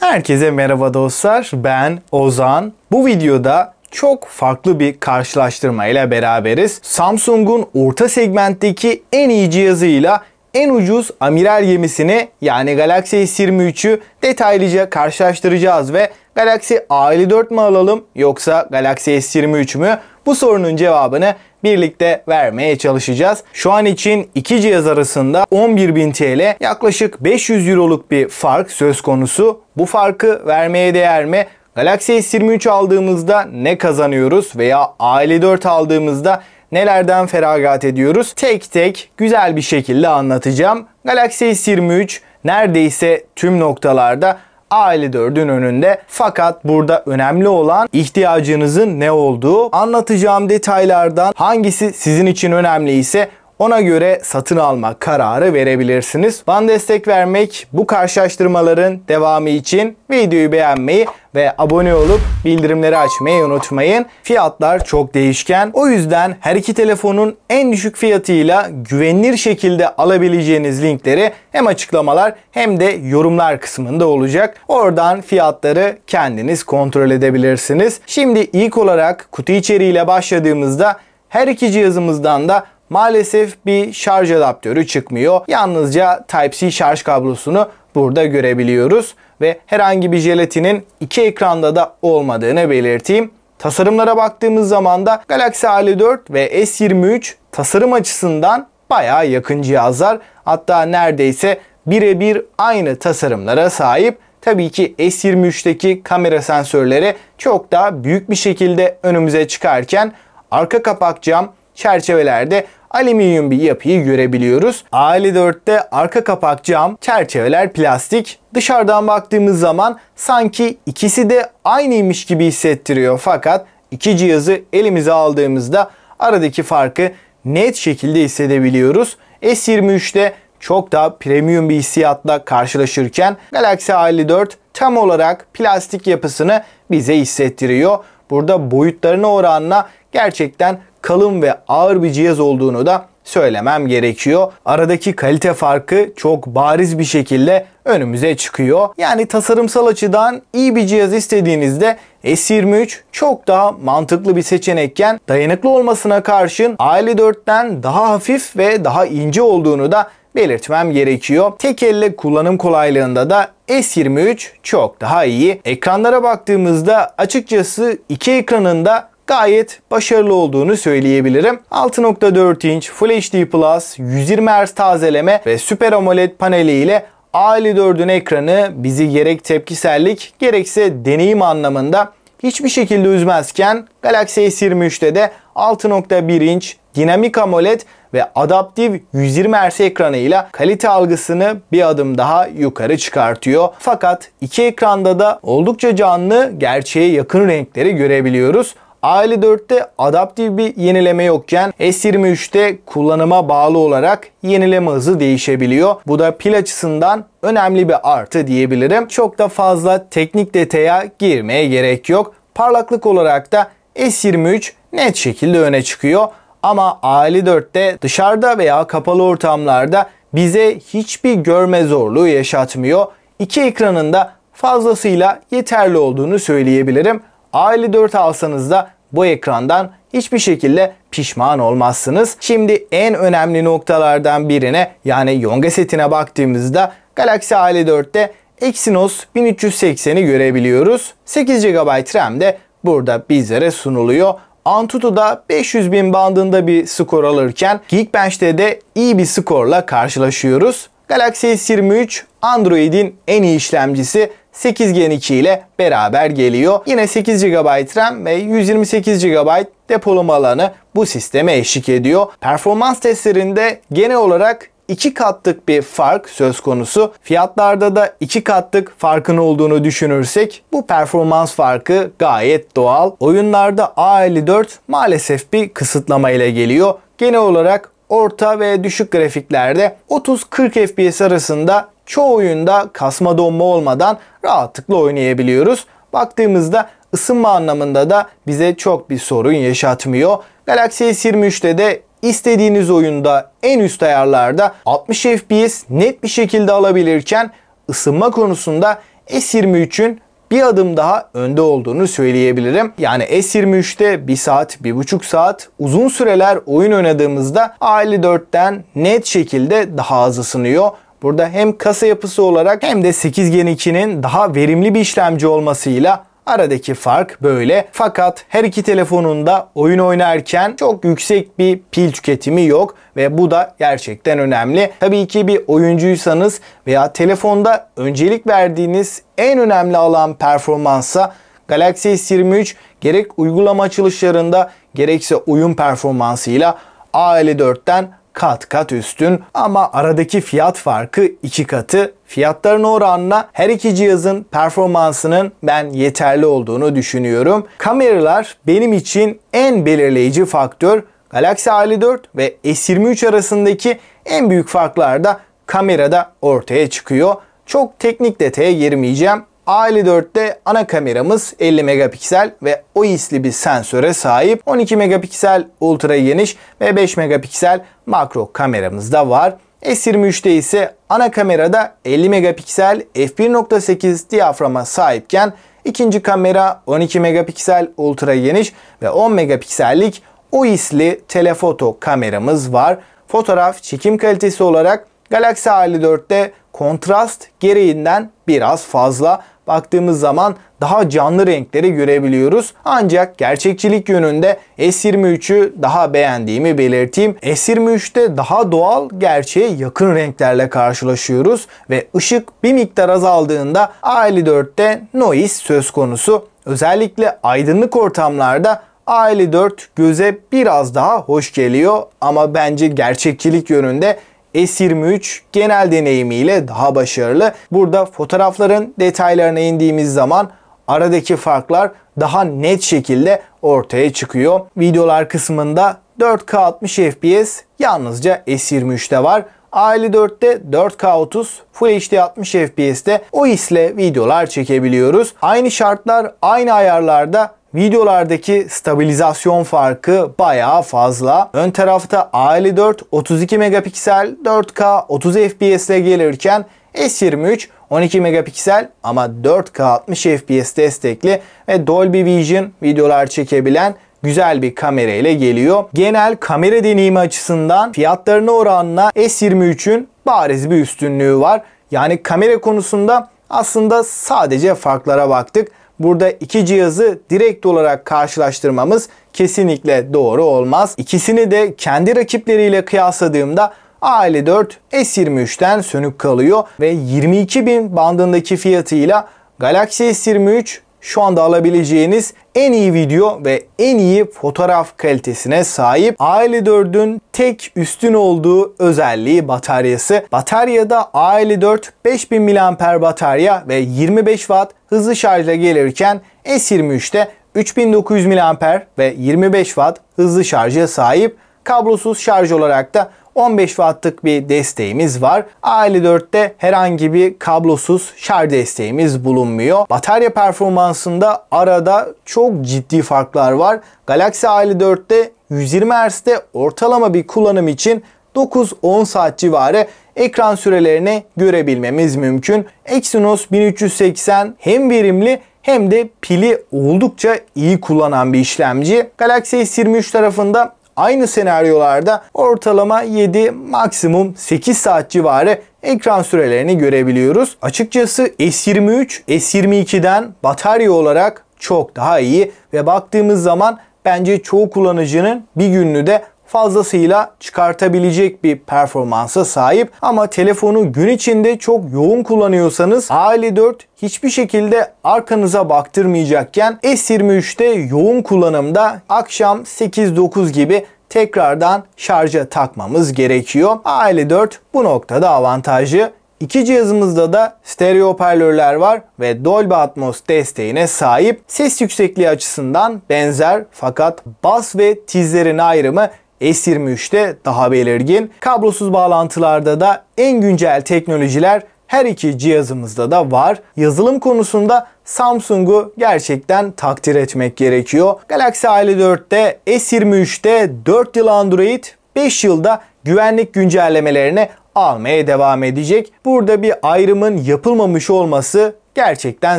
Herkese merhaba dostlar. Ben Ozan. Bu videoda çok farklı bir karşılaştırma ile beraberiz. Samsung'un orta segmentteki en iyi cihazıyla en ucuz amiral gemisini yani Galaxy S23'ü detaylıca karşılaştıracağız ve Galaxy A54 mi alalım yoksa Galaxy S23 mü? Bu sorunun cevabını birlikte vermeye çalışacağız. Şu an için iki cihaz arasında 11.000 TL yaklaşık 500 Euro'luk bir fark söz konusu. Bu farkı vermeye değer mi? Galaxy S23 aldığımızda ne kazanıyoruz veya a 4 aldığımızda nelerden feragat ediyoruz? Tek tek güzel bir şekilde anlatacağım. Galaxy S23 neredeyse tüm noktalarda Aile dördün önünde. Fakat burada önemli olan ihtiyacınızın ne olduğu. Anlatacağım detaylardan hangisi sizin için önemli ise ona göre satın alma kararı verebilirsiniz. Van destek vermek bu karşılaştırmaların devamı için videoyu beğenmeyi ve abone olup bildirimleri açmayı unutmayın. Fiyatlar çok değişken. O yüzden her iki telefonun en düşük fiyatıyla güvenilir şekilde alabileceğiniz linkleri hem açıklamalar hem de yorumlar kısmında olacak. Oradan fiyatları kendiniz kontrol edebilirsiniz. Şimdi ilk olarak kutu içeriğiyle başladığımızda her iki cihazımızdan da Maalesef bir şarj adaptörü çıkmıyor. Yalnızca Type-C şarj kablosunu burada görebiliyoruz ve herhangi bir jelatinin iki ekranda da olmadığını belirteyim. Tasarımlara baktığımız zaman da Galaxy a 4 ve S23 tasarım açısından baya yakın cihazlar. Hatta neredeyse birebir aynı tasarımlara sahip. Tabii ki S23'teki kamera sensörleri çok daha büyük bir şekilde önümüze çıkarken arka kapak cam çerçevelerde alüminyum bir yapıyı görebiliyoruz. Ali 4'te arka kapak cam, çerçeveler plastik. Dışarıdan baktığımız zaman sanki ikisi de aynıymış gibi hissettiriyor fakat iki cihazı elimize aldığımızda aradaki farkı net şekilde hissedebiliyoruz. S23'te çok daha premium bir hissiyatla karşılaşırken Galaxy A54 tam olarak plastik yapısını bize hissettiriyor. Burada boyutlarına oranla gerçekten kalın ve ağır bir cihaz olduğunu da söylemem gerekiyor. Aradaki kalite farkı çok bariz bir şekilde önümüze çıkıyor. Yani tasarımsal açıdan iyi bir cihaz istediğinizde S23 çok daha mantıklı bir seçenekken dayanıklı olmasına karşın A54'ten daha hafif ve daha ince olduğunu da belirtmem gerekiyor. Tek elle kullanım kolaylığında da S23 çok daha iyi. Ekranlara baktığımızda açıkçası iki ekranında gayet başarılı olduğunu söyleyebilirim. 6.4 inç Full HD Plus 120 Hz tazeleme ve Super AMOLED paneli ile A54'ün ekranı bizi gerek tepkisellik gerekse deneyim anlamında hiçbir şekilde üzmezken Galaxy S23'te de 6.1 inç dinamik AMOLED ve adaptif 120 Hz ekranıyla kalite algısını bir adım daha yukarı çıkartıyor. Fakat iki ekranda da oldukça canlı gerçeğe yakın renkleri görebiliyoruz. A54'te adaptif bir yenileme yokken S23'te kullanıma bağlı olarak yenileme hızı değişebiliyor. Bu da pil açısından önemli bir artı diyebilirim. Çok da fazla teknik detaya girmeye gerek yok. Parlaklık olarak da S23 net şekilde öne çıkıyor. Ama A54'te dışarıda veya kapalı ortamlarda bize hiçbir görme zorluğu yaşatmıyor. İki ekranın da fazlasıyla yeterli olduğunu söyleyebilirim. a 4 alsanız da bu ekrandan hiçbir şekilde pişman olmazsınız. Şimdi en önemli noktalardan birine yani Yonga setine baktığımızda Galaxy A54'te Exynos 1380'i görebiliyoruz. 8 GB RAM de burada bizlere sunuluyor. Antutu'da 500 bin bandında bir skor alırken Geekbench'te de iyi bir skorla karşılaşıyoruz. Galaxy S23 Android'in en iyi işlemcisi 8 Gen 2 ile beraber geliyor. Yine 8 GB RAM ve 128 GB depolama alanı bu sisteme eşlik ediyor. Performans testlerinde genel olarak 2 katlık bir fark söz konusu. Fiyatlarda da 2 katlık farkın olduğunu düşünürsek bu performans farkı gayet doğal. Oyunlarda A54 maalesef bir kısıtlama ile geliyor. Genel olarak orta ve düşük grafiklerde 30-40 FPS arasında çoğu oyunda kasma donma olmadan rahatlıkla oynayabiliyoruz. Baktığımızda ısınma anlamında da bize çok bir sorun yaşatmıyor. Galaxy S23'te de istediğiniz oyunda en üst ayarlarda 60 FPS net bir şekilde alabilirken ısınma konusunda S23'ün bir adım daha önde olduğunu söyleyebilirim. Yani S23'te 1 saat, 1,5 saat uzun süreler oyun oynadığımızda A54'ten net şekilde daha az ısınıyor. Burada hem kasa yapısı olarak hem de 8 Gen 2'nin daha verimli bir işlemci olmasıyla Aradaki fark böyle. Fakat her iki telefonunda oyun oynarken çok yüksek bir pil tüketimi yok ve bu da gerçekten önemli. Tabii ki bir oyuncuysanız veya telefonda öncelik verdiğiniz en önemli alan performansa Galaxy S23 gerek uygulama açılışlarında gerekse oyun performansıyla A54'ten kat kat üstün ama aradaki fiyat farkı iki katı fiyatların oranına her iki cihazın performansının ben yeterli olduğunu düşünüyorum. Kameralar benim için en belirleyici faktör. Galaxy A54 ve S23 arasındaki en büyük farklar da kamerada ortaya çıkıyor. Çok teknik detaya girmeyeceğim. A54'te ana kameramız 50 megapiksel ve OIS'li bir sensöre sahip. 12 megapiksel ultra geniş ve 5 megapiksel makro kameramız da var. S23'te ise ana kamerada 50 megapiksel f1.8 diyaframa sahipken ikinci kamera 12 megapiksel ultra geniş ve 10 megapiksellik OIS'li telefoto kameramız var. Fotoğraf çekim kalitesi olarak Galaxy A54'te kontrast gereğinden biraz fazla baktığımız zaman daha canlı renkleri görebiliyoruz. Ancak gerçekçilik yönünde S23'ü daha beğendiğimi belirteyim. S23'te daha doğal, gerçeğe yakın renklerle karşılaşıyoruz ve ışık bir miktar azaldığında A54'te noise söz konusu. Özellikle aydınlık ortamlarda A54 göze biraz daha hoş geliyor ama bence gerçekçilik yönünde S23 genel deneyimiyle daha başarılı. Burada fotoğrafların detaylarına indiğimiz zaman aradaki farklar daha net şekilde ortaya çıkıyor. Videolar kısmında 4K 60 FPS yalnızca S23'te var. AL4'te 4K 30 Full HD 60 FPS'te o hisle videolar çekebiliyoruz. Aynı şartlar aynı ayarlarda Videolardaki stabilizasyon farkı bayağı fazla. Ön tarafta A54 32 megapiksel 4K 30 FPS'le gelirken S23 12 megapiksel ama 4K 60 FPS destekli ve Dolby Vision videolar çekebilen güzel bir kamera ile geliyor. Genel kamera deneyimi açısından fiyatlarına oranla S23'ün bariz bir üstünlüğü var. Yani kamera konusunda aslında sadece farklara baktık. Burada iki cihazı direkt olarak karşılaştırmamız kesinlikle doğru olmaz. İkisini de kendi rakipleriyle kıyasladığımda A54 S23'ten sönük kalıyor ve 22.000 bandındaki fiyatıyla Galaxy S23 şu anda alabileceğiniz en iyi video ve en iyi fotoğraf kalitesine sahip. A54'ün tek üstün olduğu özelliği bataryası. Bataryada A54 5000 mAh batarya ve 25 Watt hızlı şarjla gelirken S23'te 3900 mAh ve 25 Watt hızlı şarja sahip kablosuz şarj olarak da 15 Watt'lık bir desteğimiz var. A54'te herhangi bir kablosuz şarj desteğimiz bulunmuyor. Batarya performansında arada çok ciddi farklar var. Galaxy A54'te 120 Hz'de ortalama bir kullanım için 9-10 saat civarı ekran sürelerini görebilmemiz mümkün. Exynos 1380 hem verimli hem de pili oldukça iyi kullanan bir işlemci. Galaxy S23 tarafında aynı senaryolarda ortalama 7 maksimum 8 saat civarı ekran sürelerini görebiliyoruz. Açıkçası S23 S22'den batarya olarak çok daha iyi ve baktığımız zaman bence çoğu kullanıcının bir gününü de fazlasıyla çıkartabilecek bir performansa sahip ama telefonu gün içinde çok yoğun kullanıyorsanız A54 hiçbir şekilde arkanıza baktırmayacakken S23'te yoğun kullanımda akşam 8-9 gibi tekrardan şarja takmamız gerekiyor. A54 bu noktada avantajı. İki cihazımızda da stereo hoparlörler var ve Dolby Atmos desteğine sahip. Ses yüksekliği açısından benzer fakat bas ve tizlerin ayrımı S23'te daha belirgin. Kablosuz bağlantılarda da en güncel teknolojiler her iki cihazımızda da var. Yazılım konusunda Samsung'u gerçekten takdir etmek gerekiyor. Galaxy A54'te S23'te 4 yıl Android, 5 yılda güvenlik güncellemelerini almaya devam edecek. Burada bir ayrımın yapılmamış olması gerçekten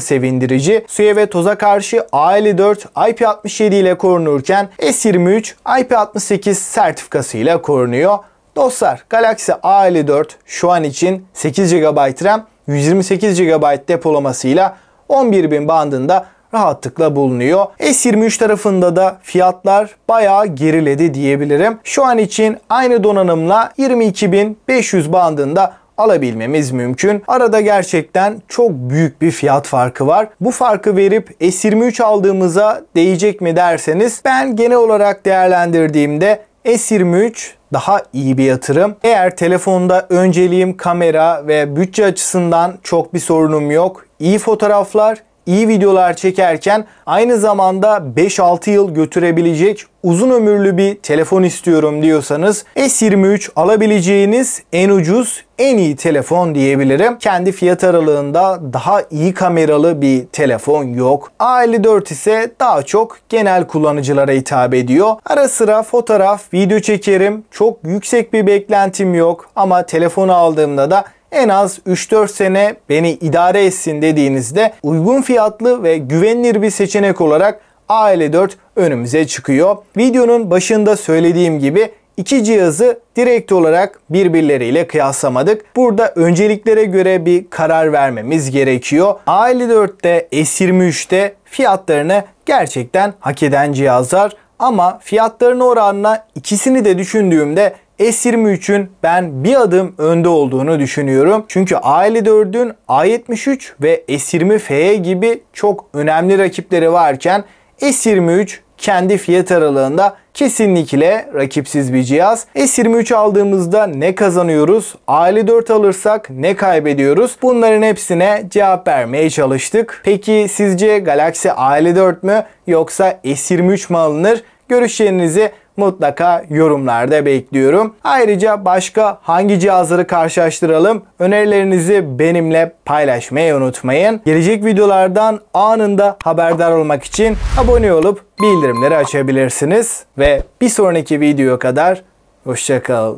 sevindirici. Suya ve toza karşı AL4 IP67 ile korunurken S23 IP68 sertifikasıyla korunuyor. Dostlar Galaxy a 4 şu an için 8 GB RAM 128 GB depolamasıyla 11.000 bandında rahatlıkla bulunuyor. S23 tarafında da fiyatlar bayağı geriledi diyebilirim. Şu an için aynı donanımla 22.500 bandında alabilmemiz mümkün. Arada gerçekten çok büyük bir fiyat farkı var. Bu farkı verip S23 aldığımıza değecek mi derseniz ben genel olarak değerlendirdiğimde S23 daha iyi bir yatırım. Eğer telefonda önceliğim kamera ve bütçe açısından çok bir sorunum yok. İyi fotoğraflar, iyi videolar çekerken aynı zamanda 5-6 yıl götürebilecek uzun ömürlü bir telefon istiyorum diyorsanız S23 alabileceğiniz en ucuz en iyi telefon diyebilirim. Kendi fiyat aralığında daha iyi kameralı bir telefon yok. A54 ise daha çok genel kullanıcılara hitap ediyor. Ara sıra fotoğraf, video çekerim. Çok yüksek bir beklentim yok ama telefonu aldığımda da en az 3-4 sene beni idare etsin dediğinizde uygun fiyatlı ve güvenilir bir seçenek olarak AL4 önümüze çıkıyor. Videonun başında söylediğim gibi iki cihazı direkt olarak birbirleriyle kıyaslamadık. Burada önceliklere göre bir karar vermemiz gerekiyor. a 4'te S23'te fiyatlarını gerçekten hak eden cihazlar. Ama fiyatlarına oranına ikisini de düşündüğümde S23'ün ben bir adım önde olduğunu düşünüyorum. Çünkü A54'ün A73 ve S20FE gibi çok önemli rakipleri varken S23 kendi fiyat aralığında Kesinlikle rakipsiz bir cihaz. S23 aldığımızda ne kazanıyoruz? a 4 alırsak ne kaybediyoruz? Bunların hepsine cevap vermeye çalıştık. Peki sizce Galaxy a 4 mü yoksa S23 mi alınır? Görüşlerinizi mutlaka yorumlarda bekliyorum. Ayrıca başka hangi cihazları karşılaştıralım? Önerilerinizi benimle paylaşmayı unutmayın. Gelecek videolardan anında haberdar olmak için abone olup bildirimleri açabilirsiniz. Ve bir sonraki videoya kadar hoşçakalın.